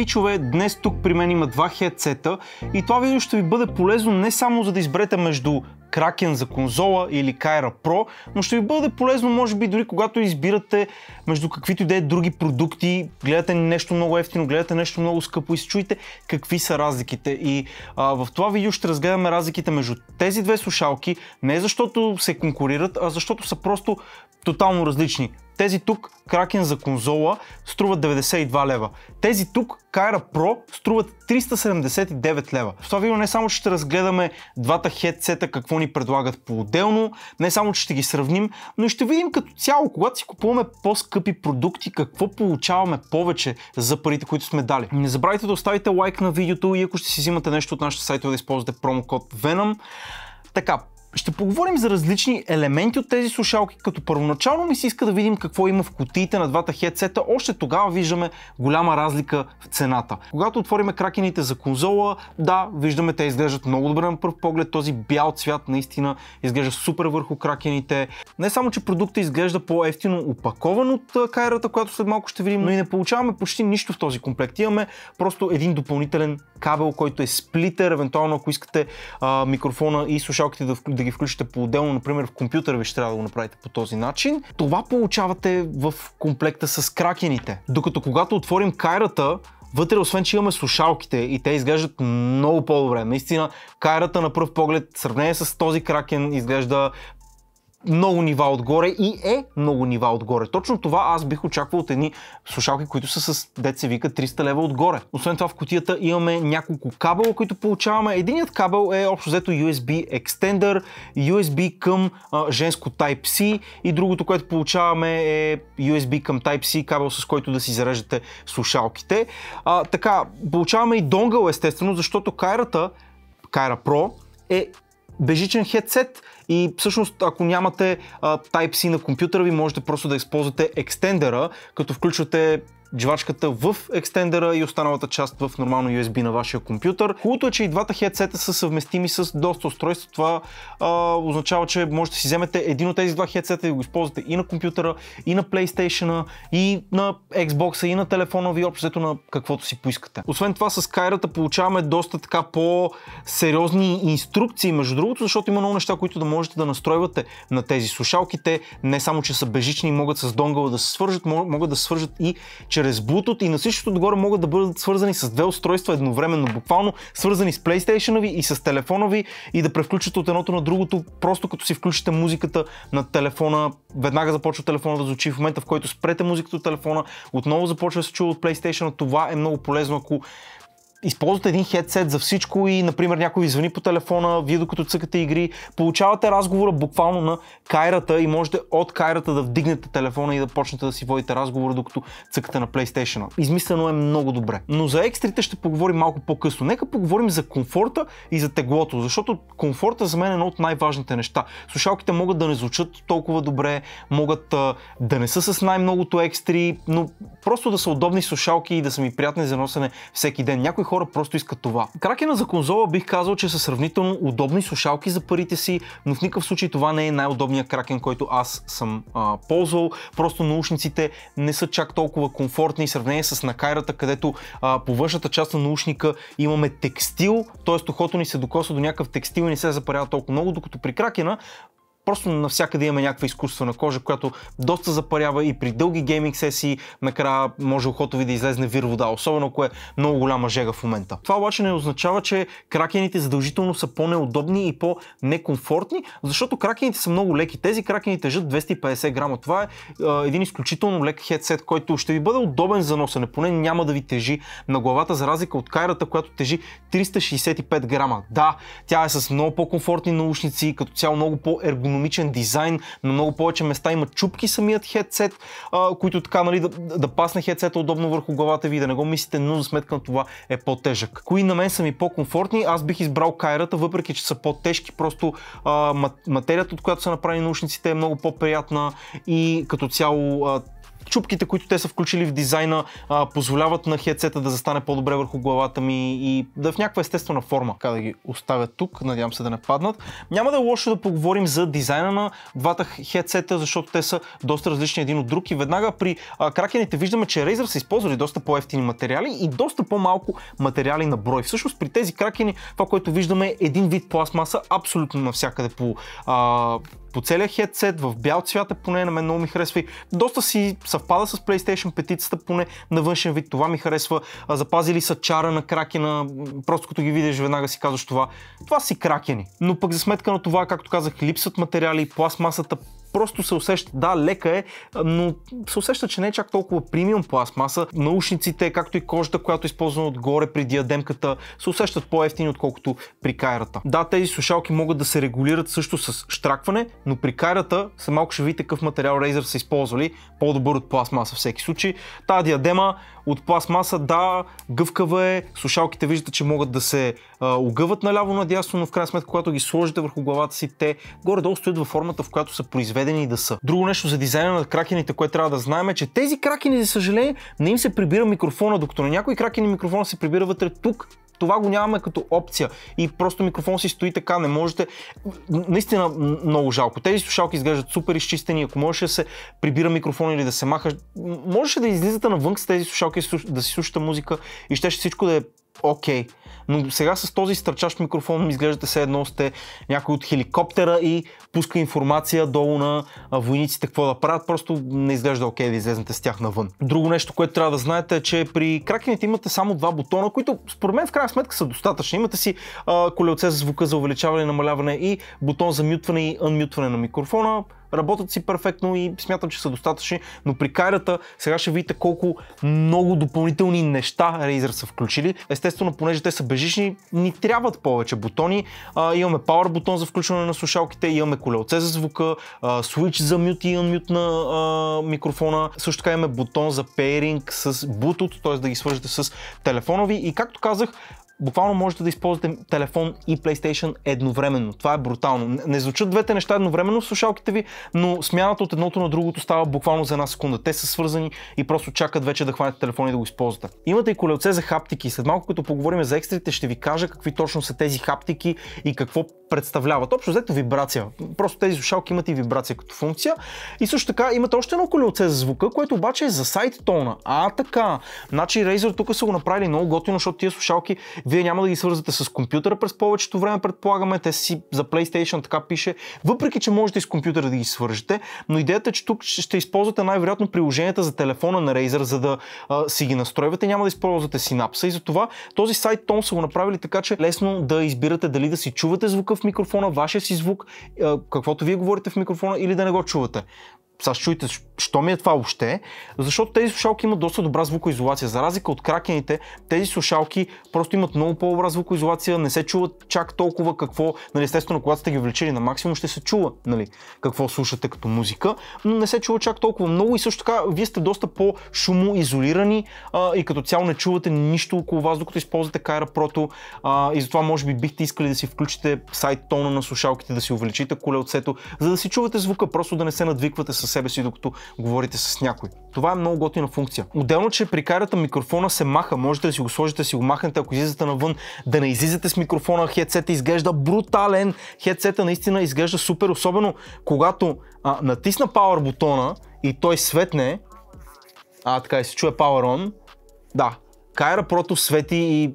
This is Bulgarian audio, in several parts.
пичове, днес тук при мен има два хедсета и това видео ще ви бъде полезно не само за да изберете между Kraken за конзола или Kyra Pro, но ще ви бъде полезно може би дори когато избирате между каквито и да е други продукти, гледате нещо много ефтино, гледате нещо много скъпо и се чуете какви са разликите. И а, в това видео ще разгледаме разликите между тези две слушалки, не защото се конкурират, а защото са просто тотално различни. Тези тук, Kraken за конзола, струват 92 лева. Тези тук, Kyra Pro, струват 379 лева. В това видео не само ще разгледаме двата хедсета, какво ни предлагат по-отделно, не само, че ще ги сравним, но и ще видим като цяло, когато си купуваме по-скъпи продукти, какво получаваме повече за парите, които сме дали. Не забравяйте да оставите лайк на видеото и ако ще си взимате нещо от нашата сайтове да използвате промокод VENOM. Така, ще поговорим за различни елементи от тези слушалки, като първоначално ми се иска да видим какво има в кутиите на двата хедсета. Още тогава виждаме голяма разлика в цената. Когато отвориме кракените за конзола, да, виждаме те изглеждат много добре на първ поглед. Този бял цвят наистина изглежда супер върху кракените. Не само, че продукта изглежда по-ефтино опакован от кайрата, която след малко ще видим, но и не получаваме почти нищо в този комплект. Имаме просто един допълнителен кабел, който е сплитер, евентуално ако искате микрофона и слушалките да, да ги включите по-отделно, например в компютъра ви ще трябва да го направите по този начин. Това получавате в комплекта с кракените. Докато когато отворим кайрата, вътре, освен че имаме слушалките и те изглеждат много по-добре. Наистина, кайрата на пръв поглед, в сравнение с този кракен, изглежда много нива отгоре и е много нива отгоре. Точно това аз бих очаквал от едни слушалки, които са с деца вика 300 лева отгоре. Освен това в кутията имаме няколко кабела, които получаваме. Единият кабел е общо взето USB Extender, USB към а, женско Type-C и другото, което получаваме е USB към Type-C кабел, с който да си зареждате слушалките. А, така, получаваме и донгъл естествено, защото кайрата, Кайра Pro е бежичен хедсет и всъщност ако нямате а, Type-C на компютъра ви, можете просто да използвате екстендера, като включвате дживачката в екстендера и останалата част в нормално USB на вашия компютър. Хубавото е, че и двата хедсета са съвместими с доста устройства. Това а, означава, че можете да си вземете един от тези два хедсета и да го използвате и на компютъра, и на PlayStation, и на Xbox, и на телефона ви, общо на каквото си поискате. Освен това с Кайрата получаваме доста така по-сериозни инструкции, между другото, защото има много неща, които да можете да настройвате на тези слушалките. Не само, че са бежични, могат с донгала да се свържат, могат да се свържат и чрез Bluetooth и на същото отгоре могат да бъдат свързани с две устройства едновременно, буквално свързани с PlayStation ви и с телефона ви и да превключат от едното на другото, просто като си включите музиката на телефона, веднага започва телефона да звучи в момента, в който спрете музиката от телефона, отново започва да се чува от PlayStation. Това е много полезно, ако използвате един хедсет за всичко и, например, някой звъни по телефона, вие докато цъкате игри, получавате разговора буквално на кайрата и можете от кайрата да вдигнете телефона и да почнете да си водите разговора, докато цъкате на PlayStation. Измислено е много добре. Но за екстрите ще поговорим малко по-късно. Нека поговорим за комфорта и за теглото, защото комфорта за мен е едно от най-важните неща. Слушалките могат да не звучат толкова добре, могат да не са с най-многото екстри, но просто да са удобни слушалки и да са ми приятни за носене всеки ден. Някой хора просто искат това. Кракена за конзола бих казал, че са сравнително удобни слушалки за парите си, но в никакъв случай това не е най-удобният кракен, който аз съм а, ползвал. Просто наушниците не са чак толкова комфортни в сравнение с накайрата, където а, по външната част на наушника имаме текстил, т.е. ухото ни се докосва до някакъв текстил и не се запарява толкова много, докато при кракена Просто навсякъде имаме някаква изкуствена кожа, която доста запарява и при дълги гейминг сесии накрая може ухото ви да излезне вир вода, особено ако е много голяма жега в момента. Това обаче не означава, че кракените задължително са по-неудобни и по-некомфортни, защото кракените са много леки. Тези кракени тежат 250 грама. Това е, е един изключително лек хедсет, който ще ви бъде удобен за носене, поне няма да ви тежи на главата, за разлика от кайрата, която тежи 365 грама. Да, тя е с много по-комфортни наушници, като цяло много по-ергономични ергономичен дизайн, на много повече места има чупки самият хедсет, а, които така нали, да, да пасне хедсета удобно върху главата ви, да не го мислите, но за сметка на това е по-тежък. Кои на мен са ми по-комфортни? Аз бих избрал кайрата, въпреки че са по-тежки, просто а, материята, от която са направени наушниците е много по-приятна и като цяло а, чупките, които те са включили в дизайна, а, позволяват на хедсета да застане по-добре върху главата ми и да е в някаква естествена форма. Така да ги оставя тук, надявам се да не паднат. Няма да е лошо да поговорим за дизайна на двата хедсета, защото те са доста различни един от друг и веднага при а, кракените виждаме, че Razer са използвали доста по-ефтини материали и доста по-малко материали на брой. Всъщност при тези кракени това, което виждаме е един вид пластмаса абсолютно навсякъде по а, по целия хедсет, в бял цвят е поне, на мен много ми харесва и доста си съвпада с PlayStation 5-цата поне на външен вид, това ми харесва. Запазили са чара на кракена, просто като ги видиш веднага си казваш това. Това си кракени. Но пък за сметка на това, както казах, липсват материали, пластмасата просто се усеща, да, лека е, но се усеща, че не е чак толкова премиум пластмаса. Наушниците, както и кожата, която е използвана отгоре при диадемката, се усещат по-ефтини, отколкото при кайрата. Да, тези слушалки могат да се регулират също с штракване, но при кайрата са малко ще видите какъв материал Razer са използвали, по-добър от пластмаса всеки случай. та диадема от пластмаса, да, гъвкава е, слушалките виждате, че могат да се а, огъват наляво надясно, но в крайна сметка, когато ги сложите върху главата си, те горе-долу стоят във формата, в която са произведени да са. Друго нещо за дизайна на кракените, което трябва да знаем е, че тези кракени, за съжаление, не им се прибира микрофона, докато на някои кракени микрофона се прибира вътре тук, това го нямаме като опция и просто микрофон си стои така, не можете. Наистина много жалко. Тези слушалки изглеждат супер изчистени, ако можеше да се прибира микрофон или да се маха, можеше да излизате навън с тези слушалки да си слушате музика и щеше всичко да е окей. Okay. Но сега с този стърчащ микрофон изглеждате се едно сте някой от хеликоптера и пуска информация долу на войниците какво да правят. Просто не изглежда окей okay да излезнете с тях навън. Друго нещо, което трябва да знаете е, че при кракените имате само два бутона, които според мен в крайна сметка са достатъчни. Имате си колелце за звука за увеличаване и намаляване и бутон за мютване и анмютване на микрофона работят си перфектно и смятам, че са достатъчни, но при кайрата сега ще видите колко много допълнителни неща Razer са включили. Естествено, понеже те са бежични, ни трябват повече бутони. А, имаме Power бутон за включване на слушалките, имаме колелце за звука, а, Switch за мют и unmute на а, микрофона. Също така имаме бутон за Pairing с Bluetooth, т.е. да ги свържете с телефона ви. И както казах, буквално можете да използвате телефон и PlayStation едновременно. Това е брутално. Не звучат двете неща едновременно в слушалките ви, но смяната от едното на другото става буквално за една секунда. Те са свързани и просто чакат вече да хванете телефон и да го използвате. Имате и колелце за хаптики. След малко, като поговорим за екстрите, ще ви кажа какви точно са тези хаптики и какво представляват. Общо взето вибрация. Просто тези слушалки имат и вибрация като функция. И също така имате още едно колелце за звука, което обаче е за сайт тона. А така. Значи Razer тук са го направили много готино, защото тия слушалки вие няма да ги свързвате с компютъра през повечето време, предполагаме. Те си за PlayStation така пише. Въпреки, че можете и с компютъра да ги свържете, но идеята е, че тук ще използвате най-вероятно приложенията за телефона на Razer, за да а, си ги настройвате. Няма да използвате синапса. И затова този сайт Tom са го направили така, че лесно да избирате дали да си чувате звука в микрофона, вашия си звук, а, каквото вие говорите в микрофона или да не го чувате. Сега чуйте. Що ми е това въобще? Защото тези слушалки имат доста добра звукоизолация. За разлика от кракените, тези слушалки просто имат много по-добра звукоизолация, не се чуват чак толкова какво, нали, естествено, когато сте ги влечели на максимум, ще се чува, нали, какво слушате като музика, но не се чува чак толкова много и също така вие сте доста по-шумоизолирани а, и като цяло не чувате нищо около вас, докато използвате Kyra Pro а, и затова може би бихте искали да си включите сайт тона на слушалките, да си увеличите колелцето, за да си чувате звука, просто да не се надвиквате със себе си, докато говорите с някой. Това е много готина функция. Отделно, че при карата микрофона се маха, можете да си го сложите, си го махнете, ако излизате навън, да не излизате с микрофона, хедсета изглежда брутален, хедсета наистина изглежда супер, особено когато а, натисна power бутона и той светне, а така и се чуе power on, да, Кайра прото свети и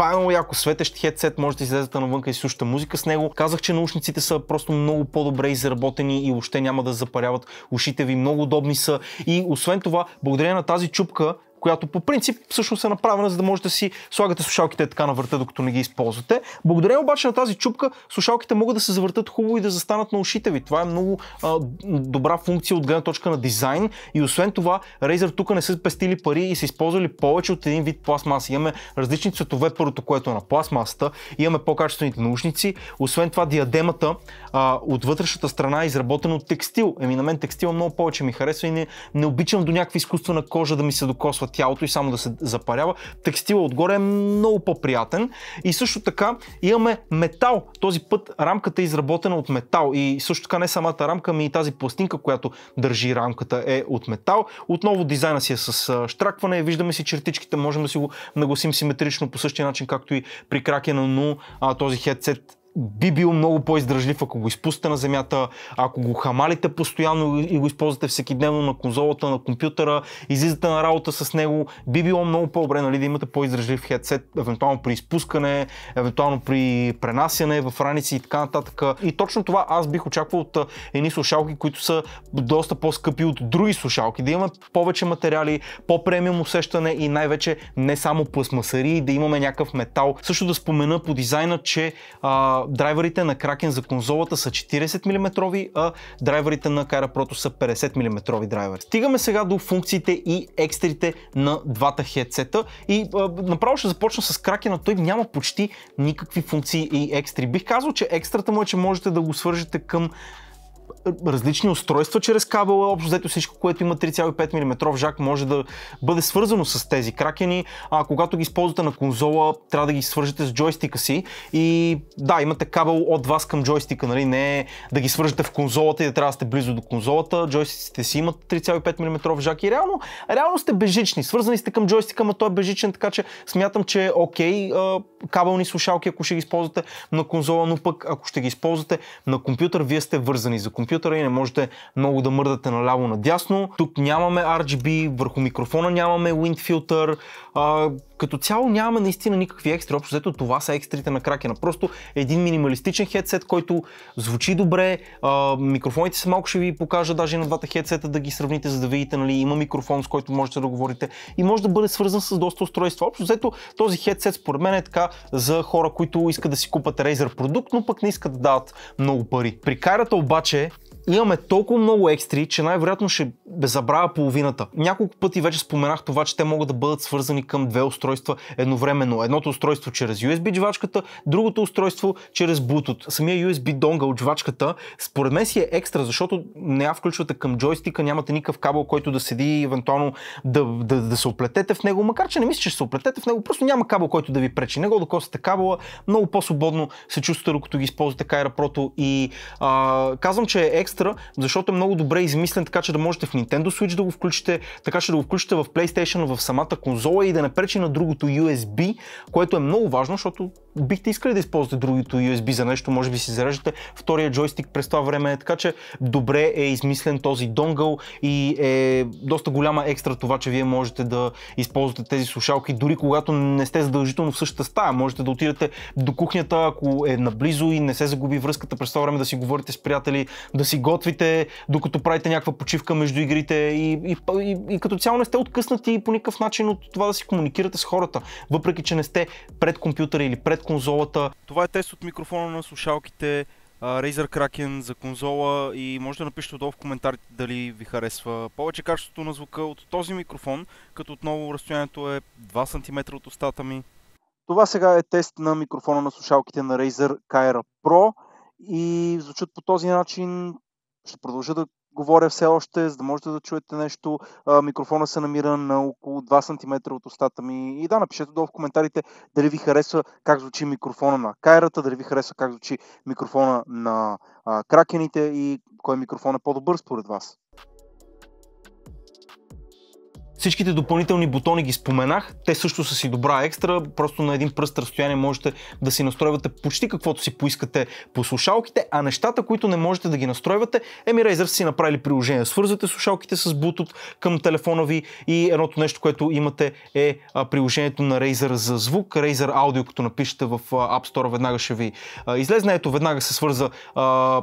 това е много яко светещ хедсет, може да излезете навънка и слушате музика с него. Казах, че наушниците са просто много по-добре изработени и още няма да запаряват ушите ви. Много удобни са. И освен това, благодарение на тази чупка, която по принцип всъщност е направена, за да можете да си слагате слушалките така на врата, докато не ги използвате. Благодарение обаче на тази чупка, слушалките могат да се завъртат хубаво и да застанат на ушите ви. Това е много а, добра функция от гледна точка на дизайн и освен това Razer тук не са пестили пари и са използвали повече от един вид пластмаса. Имаме различни цветове, първото което е на пластмасата, имаме по-качествените наушници, освен това диадемата а, от вътрешната страна е изработена от текстил. Еми на мен текстил много повече ми харесва и не, не обичам до някаква изкуствена кожа да ми се докосва тялото и само да се запарява. Текстила отгоре е много по-приятен. И също така имаме метал. Този път рамката е изработена от метал. И също така не самата рамка, ми и тази пластинка, която държи рамката е от метал. Отново дизайна си е с штракване. Виждаме си чертичките. Можем да си го нагласим симетрично по същия начин, както и при кракена, но а, този хедсет би бил много по-издръжлив, ако го изпусте на земята, ако го хамалите постоянно и го използвате всеки дневно на конзолата, на компютъра, излизате на работа с него, би било много по-добре нали, да имате по-издръжлив хедсет, евентуално при изпускане, евентуално при пренасяне в раници и така нататък. И точно това аз бих очаквал от едни слушалки, които са доста по-скъпи от други слушалки, да имаме повече материали, по-премиум усещане и най-вече не само пластмасари, да имаме някакъв метал. Също да спомена по дизайна, че а, драйверите на Kraken за конзолата са 40 мм, а драйверите на Kyra Pro са 50 мм драйвер. Стигаме сега до функциите и екстрите на двата хедсета и а, направо ще започна с Kraken, той няма почти никакви функции и екстри. Бих казал, че екстрата му е, че можете да го свържете към различни устройства чрез кабела, общо взето всичко, което има 3,5 мм жак може да бъде свързано с тези кракени, а когато ги използвате на конзола, трябва да ги свържете с джойстика си и да, имате кабел от вас към джойстика, нали? не е да ги свържете в конзолата и да трябва да сте близо до конзолата, джойстиците си имат 3,5 мм жак и реално, реално сте бежични, свързани сте към джойстика, но той е бежичен, така че смятам, че е окей, кабелни слушалки, ако ще ги използвате на конзола, но пък ако ще ги използвате на компютър, вие сте вързани за компютър компютъра и не можете много да мърдате наляво надясно. Тук нямаме RGB, върху микрофона нямаме wind filter, като цяло нямаме наистина никакви екстри, общо взето това са екстрите на кракена. Просто един минималистичен хедсет, който звучи добре, а, микрофоните са малко ще ви покажа даже на двата хедсета да ги сравните, за да видите, нали, има микрофон, с който можете да говорите и може да бъде свързан с доста устройства. Общо взето този хедсет според мен е така за хора, които искат да си купат Razer продукт, но пък не искат да дават много пари. При карата обаче Имаме толкова много екстри, че най-вероятно ще забравя половината. Няколко пъти вече споменах това, че те могат да бъдат свързани към две устройства едновременно. Едното устройство чрез USB жвачката, другото устройство чрез Bluetooth. Самия USB от дживачката според мен си е екстра, защото не я включвате към джойстика, нямате никакъв кабел, който да седи евентуално да, да, да се оплетете в него, макар че не мисля, че ще се оплетете в него, просто няма кабел, който да ви пречи. Не го докосвате кабела, много по-свободно се чувствате, докато ги използвате Кайра прото и а, казвам, че е екстра, защото е много добре измислен, така че да можете в Nintendo Switch да го включите, така че да го включите в PlayStation, в самата конзола и да не пречи на другото USB, което е много важно, защото бихте искали да използвате другото USB за нещо, може би си зареждате втория джойстик през това време, така че добре е измислен този донгъл и е доста голяма екстра това, че вие можете да използвате тези слушалки, дори когато не сте задължително в същата стая. Можете да отидете до кухнята, ако е наблизо и не се загуби връзката през това време да си говорите с приятели, да си готвите, докато правите някаква почивка между игрите и, и, и, и като цяло не сте откъснати по никакъв начин от това да си комуникирате с хората, въпреки че не сте пред компютъра или пред след конзолата. Това е тест от микрофона на слушалките Razer Kraken за конзола и може да напишете отдолу в коментарите дали ви харесва повече качеството на звука от този микрофон, като отново разстоянието е 2 см от устата ми. Това сега е тест на микрофона на слушалките на Razer Kyra Pro и звучат по този начин. Ще продължа да говоря все още, за да можете да чуете нещо. микрофона се намира на около 2 см от устата ми. И да, напишете долу в коментарите дали ви харесва как звучи микрофона на кайрата, дали ви харесва как звучи микрофона на кракените и кой микрофон е по-добър според вас. Всичките допълнителни бутони ги споменах, те също са си добра екстра, просто на един пръст разстояние можете да си настройвате почти каквото си поискате по слушалките, а нещата, които не можете да ги настройвате, еми Razer си направили приложение. Свързвате слушалките с Bluetooth към телефона ви и едното нещо, което имате е приложението на Razer за звук, Razer Audio, като напишете в App Store, веднага ще ви излезне. Ето, веднага се свърза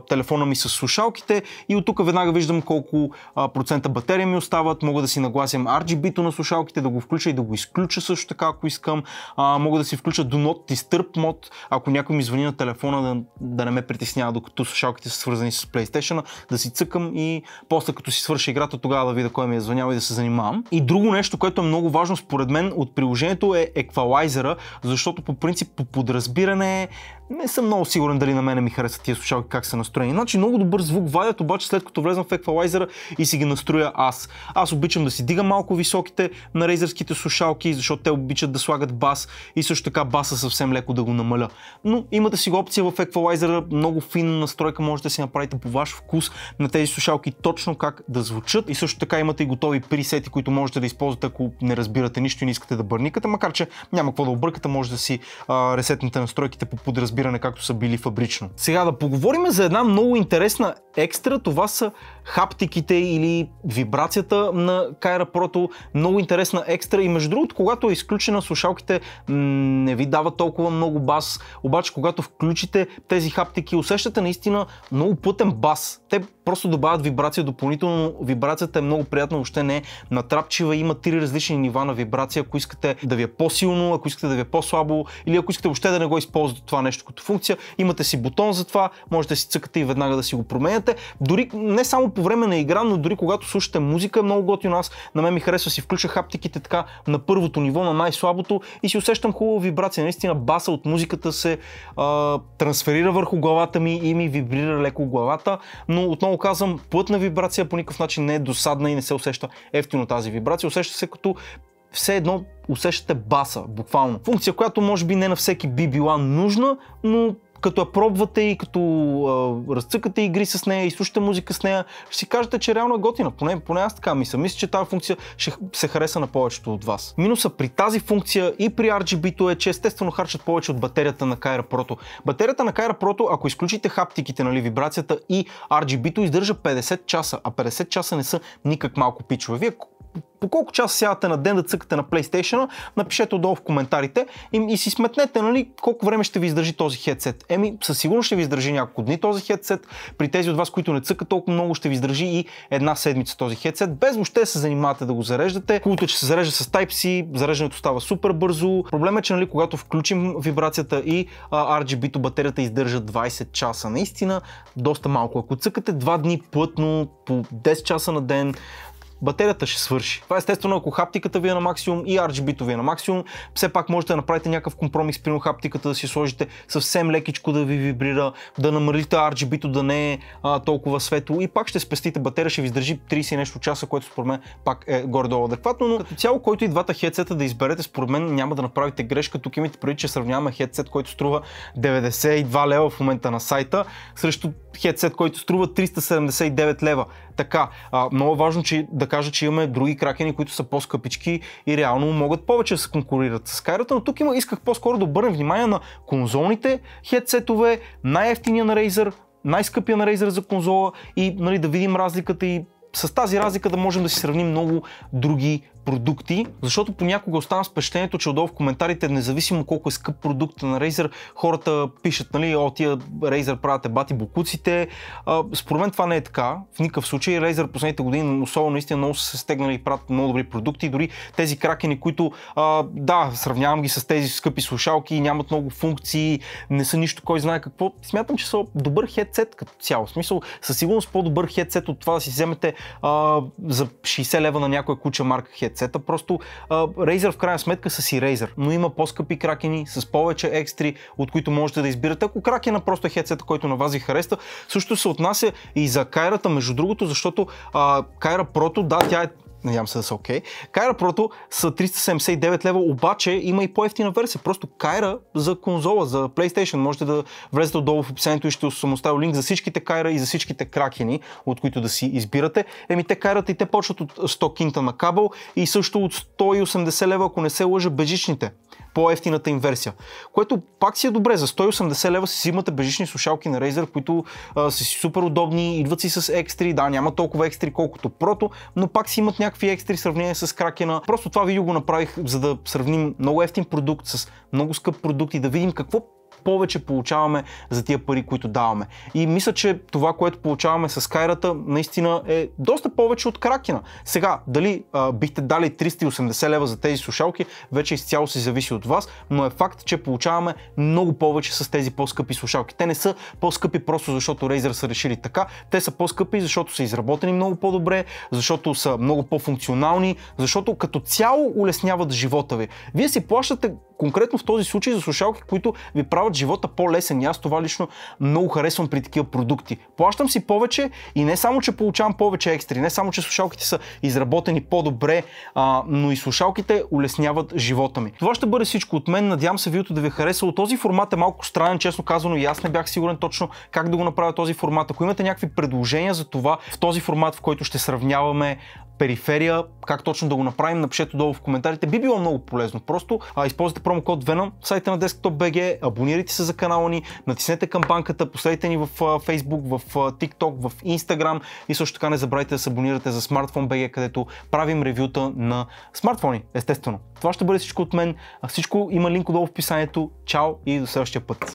телефона ми с слушалките и от тук веднага виждам колко процента батерия ми остават, мога да си нагласям арт. RGB-то на слушалките, да го включа и да го изключа също така, ако искам. А, мога да си включа Do Not Disturb мод, ако някой ми звъни на телефона, да, да не ме притеснява, докато слушалките са свързани с PlayStation, да си цъкам и после като си свърша играта, тогава да видя кой ми е звънял и да се занимавам. И друго нещо, което е много важно според мен от приложението е еквалайзера, защото по принцип по подразбиране не съм много сигурен дали на мене ми харесват тия слушалки, как са настроени. Значи много добър звук вадят, обаче след като влезам в еквалайзера и си ги настроя аз. Аз обичам да си дига малко високите на рейзерските слушалки, защото те обичат да слагат бас и също така баса съвсем леко да го намаля. Но имате си го опция в еквалайзера, много финна настройка можете да си направите по ваш вкус на тези слушалки точно как да звучат и също така имате и готови присети, които можете да използвате, ако не разбирате нищо и не искате да бърникате, макар че няма какво да объркате, може да си а, настройките по подразбиране разбиране, както са били фабрично. Сега да поговорим за една много интересна екстра, това са хаптиките или вибрацията на Кайра Прото. Много интересна екстра и между другото, когато е изключена слушалките не ви дава толкова много бас, обаче когато включите тези хаптики усещате наистина много плътен бас. Те просто добавят вибрация допълнително. Вибрацията е много приятна, въобще не е натрапчива. Има три различни нива на вибрация. Ако искате да ви е по-силно, ако искате да ви е по-слабо или ако искате въобще да не го използвате това нещо като функция, имате си бутон за това, можете да си цъкате и веднага да си го променяте. Дори не само по време на игра, но дори когато слушате музика, е много готино. Аз на мен ми харесва си включа хаптиките така на първото ниво, на най-слабото и си усещам хубава вибрация. Наистина баса от музиката се а, трансферира върху главата ми и ми вибрира леко главата, но отново казвам, плътна вибрация по никакъв начин не е досадна и не се усеща ефтино тази вибрация. Усеща се като все едно усещате баса, буквално. Функция, която може би не на всеки би била нужна, но като я пробвате и като а, разцъкате игри с нея и слушате музика с нея, ще си кажете, че реално е готина. Поне, поне аз така мисля. Мисля, че тази функция ще се хареса на повечето от вас. Минуса при тази функция и при RGB-то е, че естествено харчат повече от батерията на Kyra Proto. Батерията на Kyra Proto, ако изключите хаптиките, нали, вибрацията и RGB-то, издържа 50 часа, а 50 часа не са никак малко пичове. Вие по колко часа сядате на ден да цъкате на PlayStation, напишете отдолу в коментарите и, и си сметнете нали, колко време ще ви издържи този хедсет. Еми, със сигурност ще ви издържи няколко дни този хедсет. При тези от вас, които не цъкат толкова много, ще ви издържи и една седмица този хедсет, без въобще се занимавате да го зареждате. Култо че се зарежда с Type-C, зареждането става супер бързо. Проблемът е, че нали, когато включим вибрацията и RGB-то батерията издържа 20 часа. Наистина, доста малко. Ако цъкате 2 дни плътно, по 10 часа на ден, батерията ще свърши. Това е естествено, ако хаптиката ви е на максимум и RGB-то ви е на максимум, все пак можете да направите някакъв компромис, при хаптиката да си сложите съвсем лекичко да ви вибрира, да намалите RGB-то да не е а, толкова светло и пак ще спестите батерия, ще ви издържи 30 нещо часа, което според мен пак е горе-долу адекватно, но като цяло, който и двата хедсета да изберете, според мен няма да направите грешка. Тук имате преди, че сравняваме хедсет, който струва 92 лева в момента на сайта, срещу хедсет, който струва 379 лева така. А, много важно че, да кажа, че имаме други кракени, които са по-скъпички и реално могат повече да се конкурират с карата, но тук има, исках по-скоро да обърнем внимание на конзолните хедсетове, най-ефтиния на Razer, най-скъпия на Razer за конзола и нали, да видим разликата и с тази разлика да можем да си сравним много други продукти, защото понякога оставам с впечатлението, че отдолу в коментарите, независимо колко е скъп продукта на Razer, хората пишат, нали, о, тия Razer правят ебати бокуците. според мен това не е така. В никакъв случай Razer последните години, особено наистина много са се стегнали и правят много добри продукти. Дори тези кракени, които, а, да, сравнявам ги с тези скъпи слушалки, нямат много функции, не са нищо кой знае какво. Смятам, че са добър хедсет като цяло. В смисъл, със сигурност по-добър хедсет от това да си вземете а, за 60 лева на някоя куча марка хедсет headset Просто а, Razer в крайна сметка са си Razer, но има по-скъпи кракени с повече екстри, от които можете да избирате. Ако кракена просто е хедсета, който на вас ви харесва, също се отнася и за Кайрата, между другото, защото Кайра Прото, да, тя е надявам се да са окей. Okay. Кайра Прото са 379 лева, обаче има и по-ефтина версия. Просто Кайра за конзола, за PlayStation. Можете да влезете отдолу в описанието и ще съм оставил линк за всичките Кайра и за всичките кракени, от които да си избирате. Еми те Кайрата и те почват от 100 кинта на кабел и също от 180 лева, ако не се лъжа, бежичните по-ефтината им версия. Което пак си е добре, за 180 лева си имате бежични слушалки на Razer, които а, са си супер удобни, идват си с екстри, да, няма толкова екстри, колкото прото, но пак си имат някакви екстри в сравнение с кракена. Просто това видео го направих, за да сравним много ефтин продукт с много скъп продукт и да видим какво повече получаваме за тия пари, които даваме. И мисля, че това, което получаваме с Кайрата, наистина е доста повече от Кракена. Сега, дали а, бихте дали 380 лева за тези слушалки, вече изцяло се зависи от вас, но е факт, че получаваме много повече с тези по-скъпи слушалки. Те не са по-скъпи просто защото Razer са решили така, те са по-скъпи защото са изработени много по-добре, защото са много по-функционални, защото като цяло улесняват живота ви. Вие си плащате конкретно в този случай за слушалки, които ви правят живота по-лесен и аз това лично много харесвам при такива продукти. Плащам си повече и не само, че получавам повече екстри, не само, че слушалките са изработени по-добре, а, но и слушалките улесняват живота ми. Това ще бъде всичко от мен. Надявам се видеото да ви е харесало. Този формат е малко странен, честно казано и аз не бях сигурен точно как да го направя този формат. Ако имате някакви предложения за това в този формат, в който ще сравняваме периферия, как точно да го направим, напишете долу в коментарите. Би било много полезно. Просто а, използвате промокод VENOM в сайта на Desktop.bg, абонирайте се за канала ни, натиснете камбанката, последите ни в а, Facebook, в а, TikTok, в Instagram и също така не забравяйте да се абонирате за Smartphone.bg, където правим ревюта на смартфони, естествено. Това ще бъде всичко от мен. Всичко има линк долу в описанието. Чао и до следващия път!